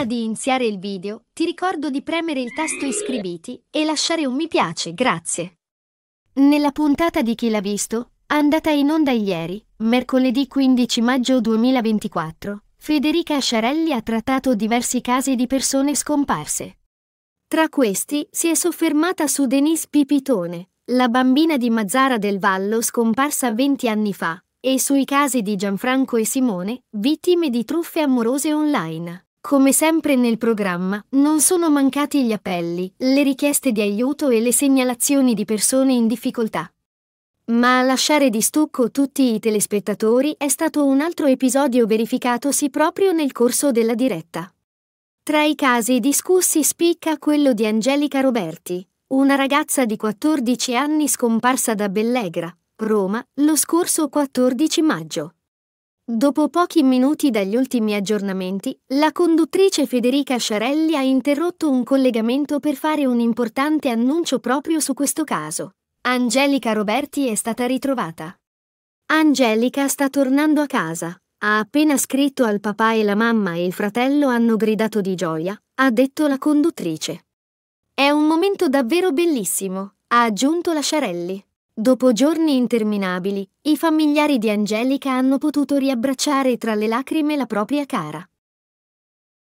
Prima di iniziare il video, ti ricordo di premere il tasto iscriviti e lasciare un mi piace, grazie. Nella puntata di Chi l'ha visto, andata in onda ieri, mercoledì 15 maggio 2024, Federica Sciarelli ha trattato diversi casi di persone scomparse. Tra questi si è soffermata su Denise Pipitone, la bambina di Mazzara del Vallo scomparsa 20 anni fa, e sui casi di Gianfranco e Simone, vittime di truffe amorose online. Come sempre nel programma, non sono mancati gli appelli, le richieste di aiuto e le segnalazioni di persone in difficoltà. Ma a lasciare di stucco tutti i telespettatori è stato un altro episodio verificatosi proprio nel corso della diretta. Tra i casi discussi spicca quello di Angelica Roberti, una ragazza di 14 anni scomparsa da Bellegra, Roma, lo scorso 14 maggio. Dopo pochi minuti dagli ultimi aggiornamenti, la conduttrice Federica Sciarelli ha interrotto un collegamento per fare un importante annuncio proprio su questo caso. Angelica Roberti è stata ritrovata. Angelica sta tornando a casa. Ha appena scritto al papà e la mamma e il fratello hanno gridato di gioia, ha detto la conduttrice. È un momento davvero bellissimo, ha aggiunto la Sciarelli. Dopo giorni interminabili, i familiari di Angelica hanno potuto riabbracciare tra le lacrime la propria cara.